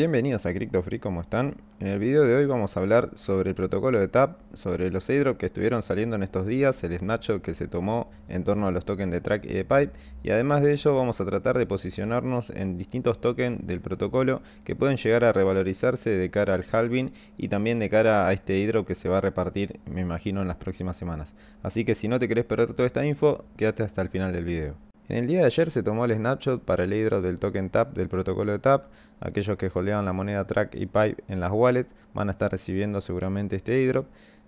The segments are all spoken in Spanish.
Bienvenidos a CryptoFree, ¿cómo están? En el video de hoy vamos a hablar sobre el protocolo de TAP, sobre los airdrops que estuvieron saliendo en estos días, el snapshot que se tomó en torno a los tokens de Track y de Pipe, y además de ello vamos a tratar de posicionarnos en distintos tokens del protocolo que pueden llegar a revalorizarse de cara al halving y también de cara a este airdrop que se va a repartir, me imagino, en las próximas semanas. Así que si no te querés perder toda esta info, quédate hasta el final del video. En el día de ayer se tomó el snapshot para el airdrop del token TAP del protocolo de TAP. Aquellos que holdeaban la moneda Track y Pipe en las wallets van a estar recibiendo seguramente este airdrop.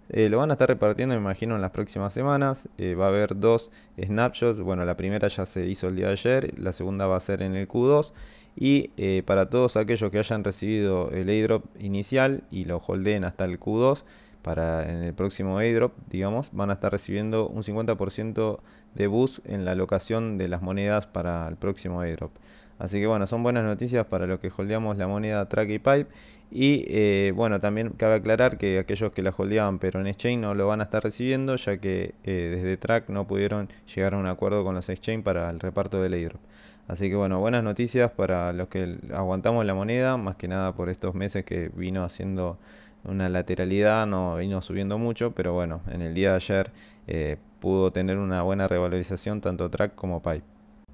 Eh, lo van a estar repartiendo, me imagino, en las próximas semanas. Eh, va a haber dos snapshots. Bueno, la primera ya se hizo el día de ayer, la segunda va a ser en el Q2. Y eh, para todos aquellos que hayan recibido el airdrop inicial y lo holdeen hasta el Q2, para en el próximo airdrop, digamos, van a estar recibiendo un 50% de bus en la locación de las monedas para el próximo airdrop. Así que bueno, son buenas noticias para los que holdeamos la moneda Track y Pipe. Y eh, bueno, también cabe aclarar que aquellos que la holdeaban pero en exchange no lo van a estar recibiendo, ya que eh, desde Track no pudieron llegar a un acuerdo con los exchange para el reparto del airdrop. Así que bueno, buenas noticias para los que aguantamos la moneda, más que nada por estos meses que vino haciendo una lateralidad, no vino subiendo mucho, pero bueno, en el día de ayer eh, pudo tener una buena revalorización tanto track como pipe.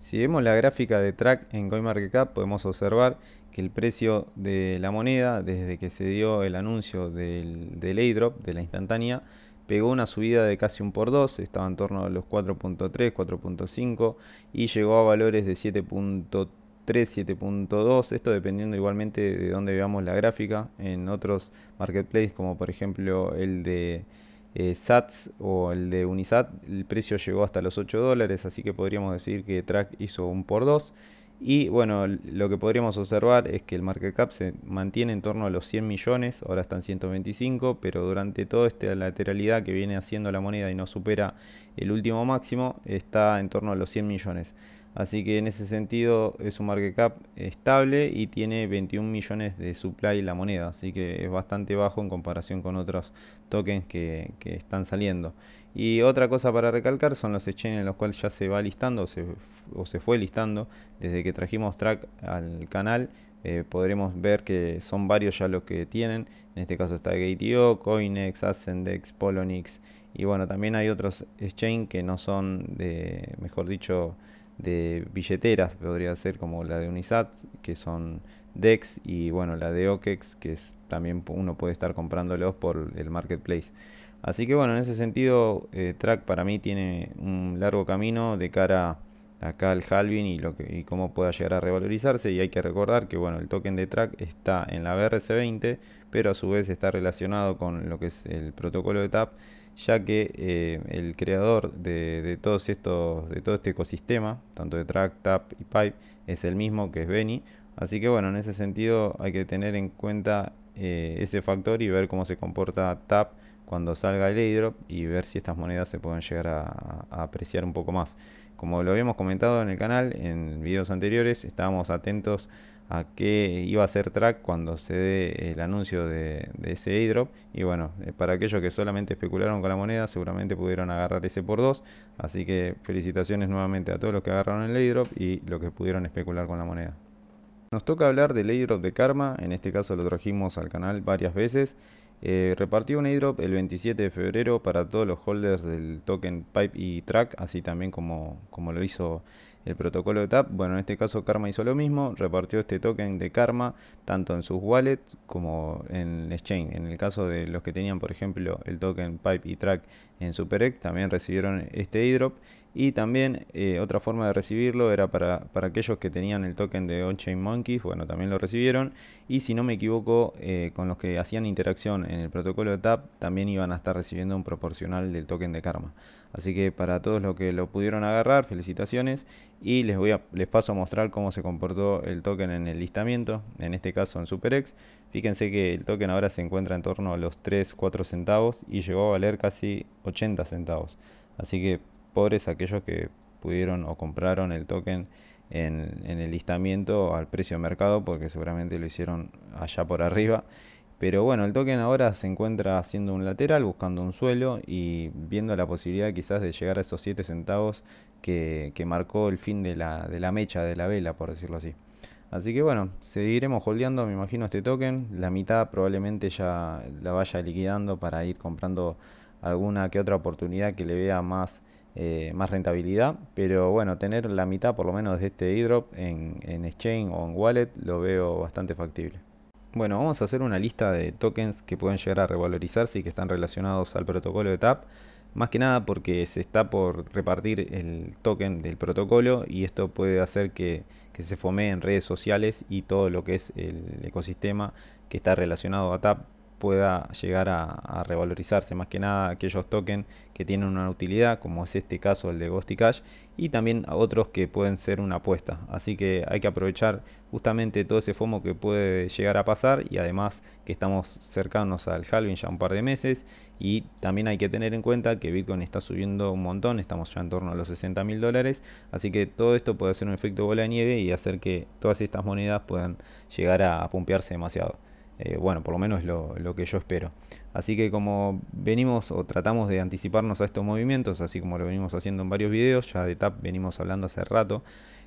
Si vemos la gráfica de track en CoinMarketCap podemos observar que el precio de la moneda desde que se dio el anuncio del, del airdrop, de la instantánea, pegó una subida de casi un por 2, estaba en torno a los 4.3, 4.5 y llegó a valores de 7.3 7.2, esto dependiendo igualmente de dónde veamos la gráfica, en otros marketplaces como por ejemplo el de eh, SATS o el de Unisat, el precio llegó hasta los 8 dólares, así que podríamos decir que Track hizo un por 2. Y bueno, lo que podríamos observar es que el market cap se mantiene en torno a los 100 millones, ahora están 125, pero durante toda esta lateralidad que viene haciendo la moneda y no supera el último máximo, está en torno a los 100 millones. Así que en ese sentido es un market cap estable y tiene 21 millones de supply la moneda. Así que es bastante bajo en comparación con otros tokens que, están saliendo. Y otra cosa para recalcar son los exchanges en los cuales ya se va listando o se, fue listando. Desde que trajimos track al canal eh, podremos ver que son varios ya los que tienen. En este caso está Gate.io, Coinex, Ascendex, Polonix. Y bueno, también hay otros exchanges que no son de, mejor dicho, de billeteras, podría ser como la de Unisat, que son DEX, y bueno, la de OKEX, que es también uno puede estar comprándolos por el marketplace. Así que bueno, en ese sentido, eh, Track para mí tiene un largo camino de cara acá al halvin y, lo y cómo pueda llegar a revalorizarse. Y hay que recordar que bueno, el token de Track está en la BRC20, pero a su vez está relacionado con lo que es el protocolo de TAP ya que eh, el creador de, todos estos, de todo este ecosistema, tanto de Track, Tap y Pipe, es el mismo que es Benny. Así que bueno, en ese sentido hay que tener en cuenta eh, ese factor y ver cómo se comporta Tap cuando salga el airdrop y ver si estas monedas se pueden llegar a, apreciar un poco más. Como lo habíamos comentado en el canal, en videos anteriores, estábamos atentos a qué iba a ser track cuando se dé el anuncio de, ese airdrop. Y bueno, eh, para aquellos que solamente especularon con la moneda, seguramente pudieron agarrar ese por dos. Así que felicitaciones nuevamente a todos los que agarraron el airdrop y los que pudieron especular con la moneda. Nos toca hablar del airdrop de Karma, en este caso lo trajimos al canal varias veces eh, repartió un airdrop el 27 de febrero para todos los holders del token Pipe y Track, así también como, como lo hizo el protocolo de TAP. Bueno, en este caso Karma hizo lo mismo, repartió este token de Karma tanto en sus wallets como en Exchange. En el caso de los que tenían, por ejemplo, el token Pipe y Track en SuperX, también recibieron este airdrop y también eh, otra forma de recibirlo era para, aquellos que tenían el token de OnChain Monkeys, bueno, también lo recibieron. Y si no me equivoco, eh, con los que hacían interacción en el protocolo de TAP, también iban a estar recibiendo un proporcional del token de Karma. Así que para todos los que lo pudieron agarrar, felicitaciones. Y les, voy a, les paso a mostrar cómo se comportó el token en el listamiento, en este caso en SuperX. Fíjense que el token ahora se encuentra en torno a los 3-4 centavos y llegó a valer casi 80 centavos. Así que aquellos que pudieron o compraron el token en, el listamiento al precio de mercado porque seguramente lo hicieron allá por arriba. Pero bueno, el token ahora se encuentra haciendo un lateral, buscando un suelo y viendo la posibilidad quizás de llegar a esos 7 centavos que, marcó el fin de la, de la mecha, de la vela, por decirlo así. Así que bueno, seguiremos holdeando, me imagino, este token. La mitad probablemente ya la vaya liquidando para ir comprando alguna que otra oportunidad que le vea más eh, más rentabilidad, pero bueno, tener la mitad por lo menos de este airdrop en, en exchange o en wallet lo veo bastante factible. Bueno, vamos a hacer una lista de tokens que pueden llegar a revalorizarse y que están relacionados al protocolo de TAP. Más que nada porque se está por repartir el token del protocolo y esto puede hacer que, que se en redes sociales y todo lo que es el ecosistema que está relacionado a TAP pueda llegar a, revalorizarse. Más que nada aquellos tokens que tienen una utilidad, como es este caso el de Ghosty Cash, y también otros que pueden ser una apuesta. Así que hay que aprovechar justamente todo ese FOMO que puede llegar a pasar y además que estamos cercanos al halving ya un par de meses y también hay que tener en cuenta que Bitcoin está subiendo un montón, estamos ya en torno a los 60 mil dólares, así que todo esto puede ser un efecto bola de nieve y hacer que todas estas monedas puedan llegar a pumpearse demasiado. Eh, bueno, por lo menos lo, lo que yo espero. Así que como venimos o tratamos de anticiparnos a estos movimientos, así como lo venimos haciendo en varios videos, ya de TAP venimos hablando hace rato,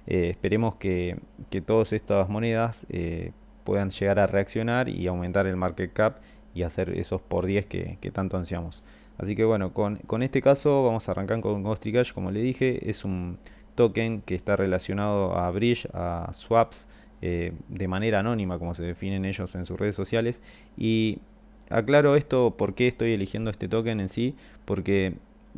eh, esperemos que, que, todas estas monedas eh, puedan llegar a reaccionar y aumentar el market cap y hacer esos por 10 que, tanto ansiamos. Así que bueno, con, con, este caso vamos a arrancar con Ghost Cash, como le dije, es un token que está relacionado a Bridge, a Swaps, eh, de manera anónima, como se definen ellos en sus redes sociales. Y aclaro esto, porque estoy eligiendo este token en sí, porque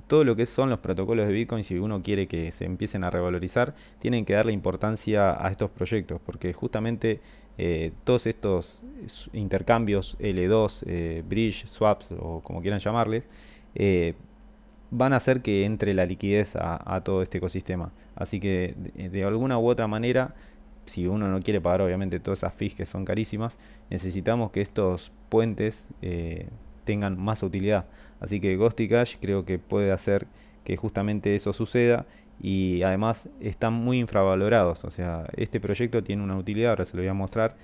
todo lo que son los protocolos de Bitcoin, si uno quiere que se empiecen a revalorizar, tienen que darle importancia a estos proyectos, porque justamente eh, todos estos intercambios L2, eh, bridge, swaps o como quieran llamarles, van a hacer que entre la liquidez a, todo este ecosistema. Así que de alguna u otra manera si uno no quiere pagar obviamente todas esas fees que son carísimas, necesitamos que estos puentes eh, tengan más utilidad. Así que Ghosty Cash creo que puede hacer que justamente eso suceda y además están muy infravalorados. O sea, este proyecto tiene una utilidad, ahora se lo voy a mostrar.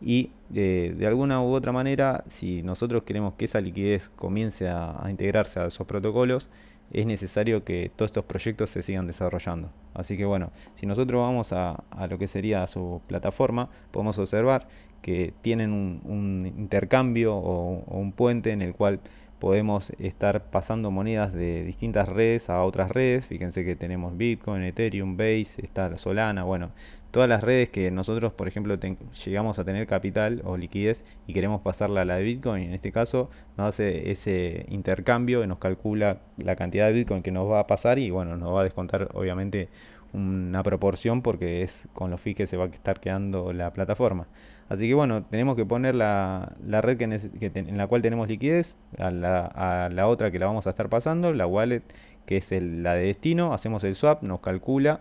Y eh, de alguna u otra manera, si nosotros queremos que esa liquidez comience a integrarse a esos protocolos, es necesario que todos estos proyectos se sigan desarrollando. Así que bueno, si nosotros vamos a, lo que sería su plataforma, podemos observar que tienen un, intercambio o, un puente en el cual podemos estar pasando monedas de distintas redes a otras redes. Fíjense que tenemos Bitcoin, Ethereum, Base, está Solana, bueno, todas las redes que nosotros, por ejemplo, llegamos a tener capital o liquidez y queremos pasarla a la de Bitcoin, en este caso nos hace ese intercambio y nos calcula la cantidad de Bitcoin que nos va a pasar y bueno, nos va a descontar obviamente una proporción porque es con los fees que se va a estar quedando la plataforma. Así que bueno, tenemos que poner la, red en la cual tenemos liquidez, a la, otra que la vamos a estar pasando, la wallet que es la de destino, hacemos el swap, nos calcula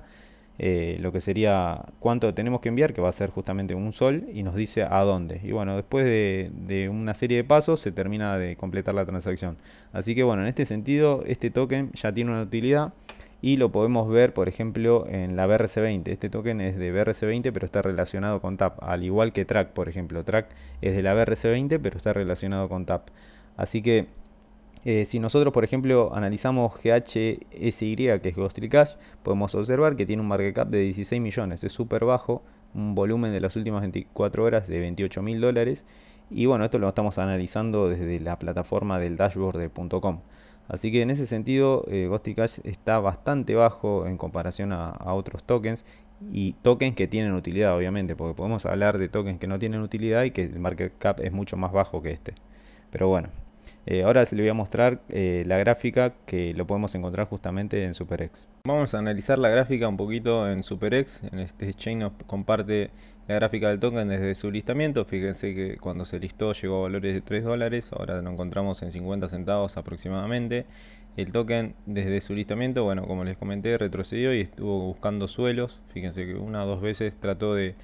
eh, lo que sería cuánto tenemos que enviar, que va a ser justamente un sol, y nos dice a dónde. Y bueno, después de, de, una serie de pasos se termina de completar la transacción. Así que bueno, en este sentido, este token ya tiene una utilidad y lo podemos ver, por ejemplo, en la BRC20. Este token es de BRC20, pero está relacionado con TAP, al igual que Track, por ejemplo. Track es de la BRC20, pero está relacionado con TAP. Así que eh, si nosotros, por ejemplo, analizamos GHSY, que es Ghostly Cash, podemos observar que tiene un market cap de 16 millones, es súper bajo, un volumen de las últimas 24 horas de 28 mil dólares. Y bueno, esto lo estamos analizando desde la plataforma del dashboard de .com. Así que en ese sentido, eh, Ghostly Cash está bastante bajo en comparación a, otros tokens y tokens que tienen utilidad, obviamente, porque podemos hablar de tokens que no tienen utilidad y que el market cap es mucho más bajo que este. Pero bueno, eh, ahora les voy a mostrar eh, la gráfica que lo podemos encontrar justamente en SuperX. Vamos a analizar la gráfica un poquito en SuperX. En este chain nos comparte la gráfica del token desde su listamiento. Fíjense que cuando se listó llegó a valores de 3 dólares. Ahora lo encontramos en 50 centavos aproximadamente. El token desde su listamiento, bueno, como les comenté, retrocedió y estuvo buscando suelos. Fíjense que una o dos veces trató de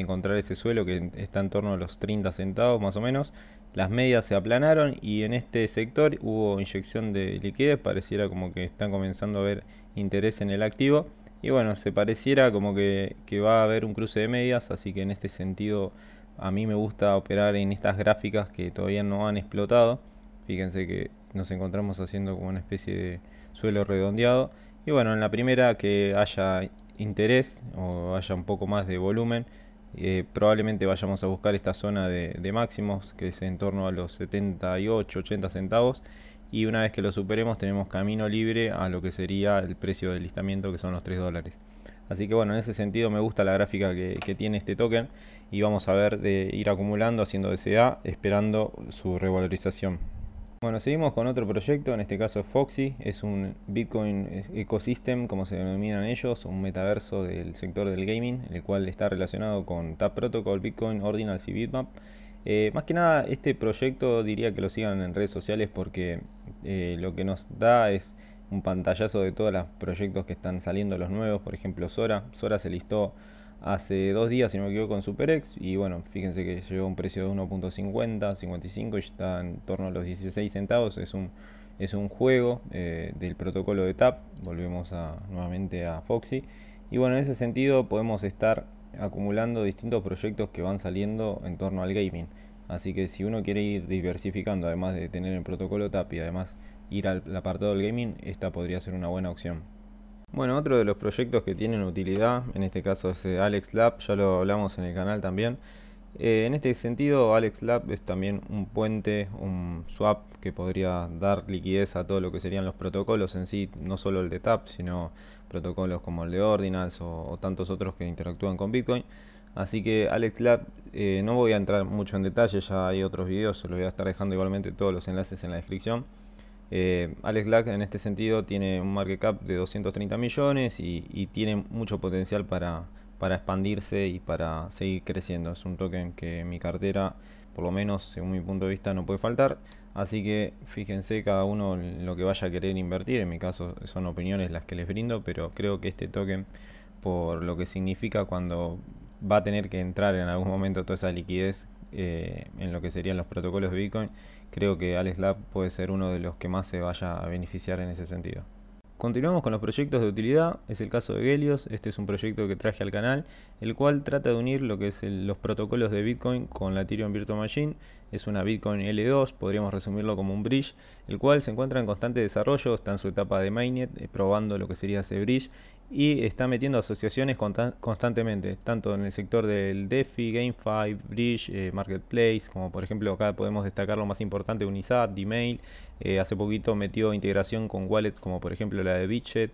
encontrar ese suelo que está en torno a los 30 centavos más o menos. Las medias se aplanaron y en este sector hubo inyección de liquidez, pareciera como que están comenzando a ver interés en el activo. Y bueno, se pareciera como que va a haber un cruce de medias, así que en este sentido a mí me gusta operar en estas gráficas que todavía no han explotado. Fíjense que nos encontramos haciendo como una especie de suelo redondeado. Y bueno, en la primera que haya interés o haya un poco más de volumen, eh, probablemente vayamos a buscar esta zona de, máximos que es en torno a los 78, 80 centavos y una vez que lo superemos tenemos camino libre a lo que sería el precio del listamiento que son los 3 dólares. Así que bueno, en ese sentido me gusta la gráfica que, que tiene este token y vamos a ver de ir acumulando haciendo DCA esperando su revalorización. Bueno, seguimos con otro proyecto, en este caso Foxy, es un Bitcoin Ecosystem, como se denominan ellos, un metaverso del sector del gaming, el cual está relacionado con Tap Protocol, Bitcoin, Ordinals y Bitmap. Eh, más que nada, este proyecto diría que lo sigan en redes sociales porque eh, lo que nos da es un pantallazo de todos los proyectos que están saliendo, los nuevos, por ejemplo Sora. Sora se listó hace dos días, si no me equivoco, con SuperX. Y bueno, fíjense que llegó a un precio de 1.50, 55 y está en torno a los 16 centavos. Es un, es un juego eh, del protocolo de TAP. Volvemos a, nuevamente a Foxy. Y bueno, en ese sentido podemos estar acumulando distintos proyectos que van saliendo en torno al gaming. Así que si uno quiere ir diversificando, además de tener el protocolo TAP y además ir al apartado del gaming, esta podría ser una buena opción. Bueno, otro de los proyectos que tienen utilidad, en este caso es eh, Alex Lab, ya lo hablamos en el canal también. Eh, en este sentido, Alex Lab es también un puente, un swap que podría dar liquidez a todo lo que serían los protocolos en sí, no solo el de TAP, sino protocolos como el de Ordinals o, tantos otros que interactúan con Bitcoin. Así que Alex Lab, eh, no voy a entrar mucho en detalle, ya hay otros videos, se los voy a estar dejando igualmente todos los enlaces en la descripción. Eh, Alex Lack en este sentido tiene un market cap de 230 millones y, tiene mucho potencial para, expandirse y para seguir creciendo. Es un token que mi cartera, por lo menos según mi punto de vista, no puede faltar. Así que fíjense cada uno lo que vaya a querer invertir. En mi caso son opiniones las que les brindo, pero creo que este token, por lo que significa cuando va a tener que entrar en algún momento toda esa liquidez eh, en lo que serían los protocolos de Bitcoin, creo que Alex Lab puede ser uno de los que más se vaya a beneficiar en ese sentido. Continuamos con los proyectos de utilidad, es el caso de Gelios, este es un proyecto que traje al canal, el cual trata de unir lo que es los protocolos de Bitcoin con la Ethereum Virtual Machine es una Bitcoin L2, podríamos resumirlo como un bridge, el cual se encuentra en constante desarrollo, está en su etapa de mainnet, eh, probando lo que sería ese bridge y está metiendo asociaciones constantemente, tanto en el sector del DeFi, GameFi, Bridge, eh, Marketplace, como por ejemplo acá podemos destacar lo más importante, Unisat, Dmail, eh, hace poquito metió integración con wallets como por ejemplo la de Bitget,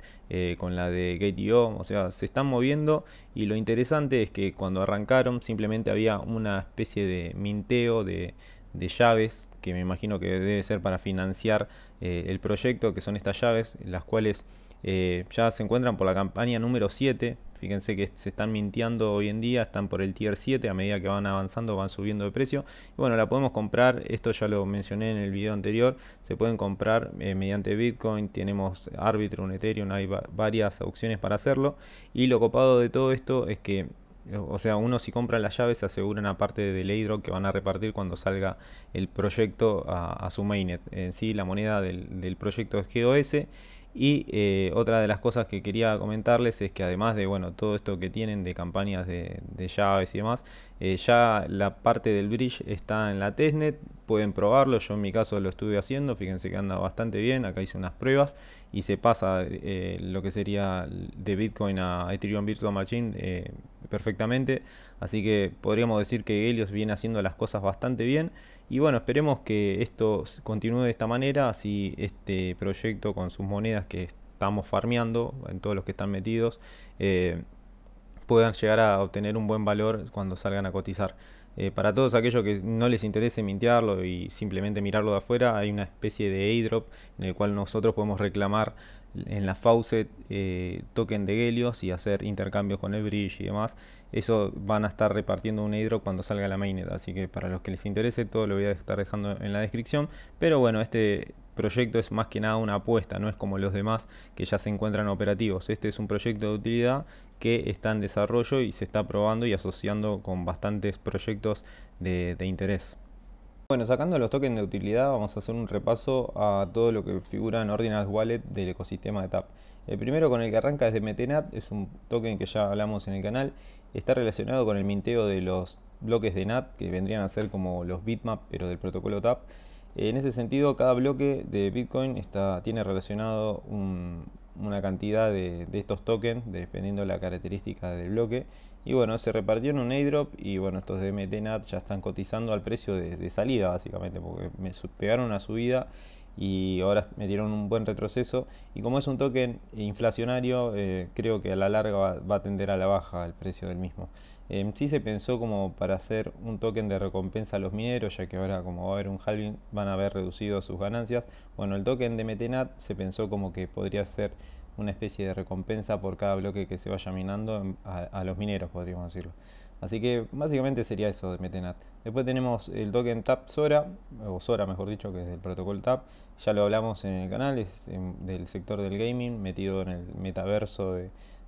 con la de Gate.io, o sea, se están moviendo y lo interesante es que cuando arrancaron simplemente había una especie de minteo de, llaves, que me imagino que debe ser para financiar eh, el proyecto, que son estas llaves, las cuales eh, ya se encuentran por la campaña número 7, Fíjense que se están mintiendo hoy en día, están por el tier 7, a medida que van avanzando van subiendo de precio. Y bueno, la podemos comprar, esto ya lo mencioné en el video anterior, se pueden comprar eh, mediante Bitcoin, tenemos un Ethereum, hay varias opciones para hacerlo. Y lo copado de todo esto es que o sea, uno si compra las llaves se asegura una parte del airdrop que van a repartir cuando salga el proyecto a, su mainnet. En sí, la moneda del, del proyecto es GOS y eh, otra de las cosas que quería comentarles es que además de bueno, todo esto que tienen de campañas de, de llaves y demás, eh, ya la parte del bridge está en la testnet, pueden probarlo, yo en mi caso lo estuve haciendo, fíjense que anda bastante bien, acá hice unas pruebas y se pasa eh, lo que sería de Bitcoin a Ethereum Virtual Machine perfectamente, así que podríamos decir que Helios viene haciendo las cosas bastante bien. Y bueno, esperemos que esto continúe de esta manera, así este proyecto con sus monedas que estamos farmeando, en todos los que están metidos, eh, puedan llegar a obtener un buen valor cuando salgan a cotizar. Eh, para todos aquellos que no les interese mintearlo y simplemente mirarlo de afuera, hay una especie de airdrop en el cual nosotros podemos reclamar en la faucet eh, token de Helios y hacer intercambios con el bridge y demás. Eso van a estar repartiendo un hidro cuando salga la mainnet, así que para los que les interese todo lo voy a estar dejando en la descripción. Pero bueno, este proyecto es más que nada una apuesta, no es como los demás que ya se encuentran operativos. Este es un proyecto de utilidad que está en desarrollo y se está probando y asociando con bastantes proyectos de interés. Bueno, sacando los tokens de utilidad, vamos a hacer un repaso a todo lo que figura en Ordinal Wallet del ecosistema de TAP. El primero con el que arranca es de Metenat, es un token que ya hablamos en el canal. Está relacionado con el minteo de los bloques de NAT, que vendrían a ser como los bitmap, pero del protocolo TAP. En ese sentido, cada bloque de Bitcoin tiene relacionado una cantidad de, de estos tokens, dependiendo la característica del bloque, y bueno, se repartió en un airdrop y bueno, estos de MTNAT ya están cotizando al precio de, salida básicamente, porque me pegaron una subida y ahora me dieron un buen retroceso. Y como es un token inflacionario, eh, creo que a la larga va, a tender a la baja el precio del mismo. Em, sí se pensó como para hacer un token de recompensa a los mineros, ya que ahora como va a haber un halving van a haber reducido sus ganancias. Bueno, el token de Metenat se pensó como que podría ser una especie de recompensa por cada bloque que se vaya minando a, los mineros, podríamos decirlo. Así que básicamente sería eso de Metenat. Después tenemos el token TAP Sora, o Sora mejor dicho, que es del protocolo TAP. Ya lo hablamos en el canal, es del sector del gaming, metido en el metaverso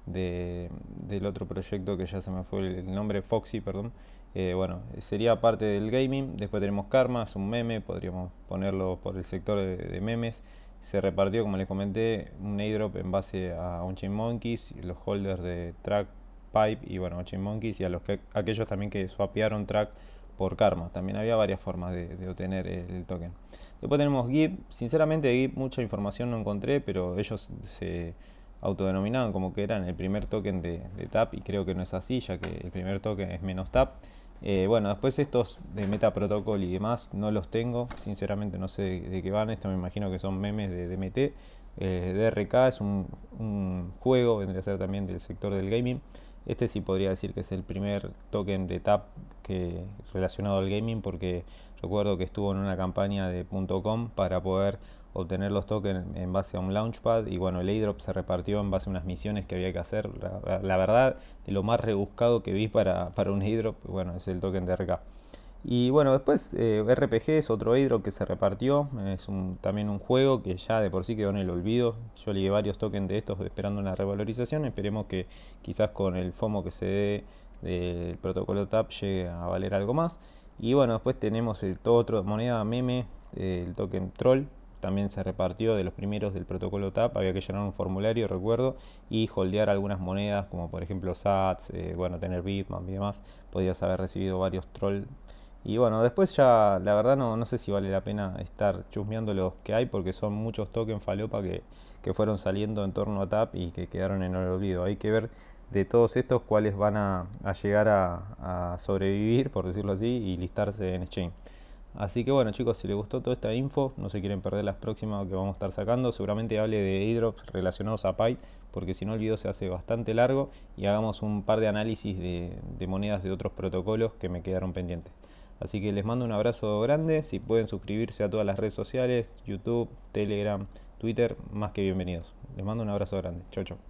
de, del otro proyecto que ya se me fue el nombre, Foxy, perdón. Eh, bueno, sería parte del gaming. Después tenemos Karma, es un meme, podríamos ponerlo por el sector de memes. Se repartió, como les comenté, un airdrop en base a unchain Monkeys, los holders de Track Pipe y bueno, unchain Monkeys y a los que, aquellos también que swapearon Track por Karma. También había varias formas de, obtener el, token. Después tenemos Gip. Sinceramente, de mucha información no encontré, pero ellos se autodenominaban como que eran el primer token de TAP y creo que no es así, ya que el primer token es menos TAP. Eh, bueno, después estos de Meta Protocol y demás no los tengo, sinceramente no sé de, qué van, esto me imagino que son memes de DMT. Eh, DRK es un, juego, vendría a ser también del sector del gaming. Este sí podría decir que es el primer token de TAP que, relacionado al gaming porque recuerdo que estuvo en una campaña de .com para poder obtener los tokens en base a un launchpad y bueno, el airdrop se repartió en base a unas misiones que había que hacer. La, verdad, de lo más rebuscado que vi para, para, un airdrop, bueno, es el token de RK. Y bueno, después eh, RPG es otro airdrop que se repartió, es un, también un juego que ya de por sí quedó en el olvido. Yo ligué varios tokens de estos esperando una revalorización, esperemos que quizás con el FOMO que se dé del protocolo TAP llegue a valer algo más. Y bueno, después tenemos el, todo otro moneda meme, el token troll, también se repartió de los primeros del protocolo TAP, había que llenar un formulario, recuerdo, y holdear algunas monedas, como por ejemplo SATS, eh, bueno, tener Bitman y demás, podías haber recibido varios trolls. Y bueno, después ya, la verdad no, no sé si vale la pena estar chusmeando los que hay, porque son muchos tokens falopa que, que fueron saliendo en torno a TAP y que quedaron en el olvido. Hay que ver de todos estos cuáles van a, llegar a, a sobrevivir, por decirlo así, y listarse en exchange. Así que bueno chicos, si les gustó toda esta info, no se quieren perder las próximas que vamos a estar sacando. Seguramente hable de e-drops relacionados a Py, porque si no el video se hace bastante largo y hagamos un par de análisis de, de monedas de otros protocolos que me quedaron pendientes. Así que les mando un abrazo grande, si pueden suscribirse a todas las redes sociales, YouTube, Telegram, Twitter, más que bienvenidos. Les mando un abrazo grande. Chau, chau.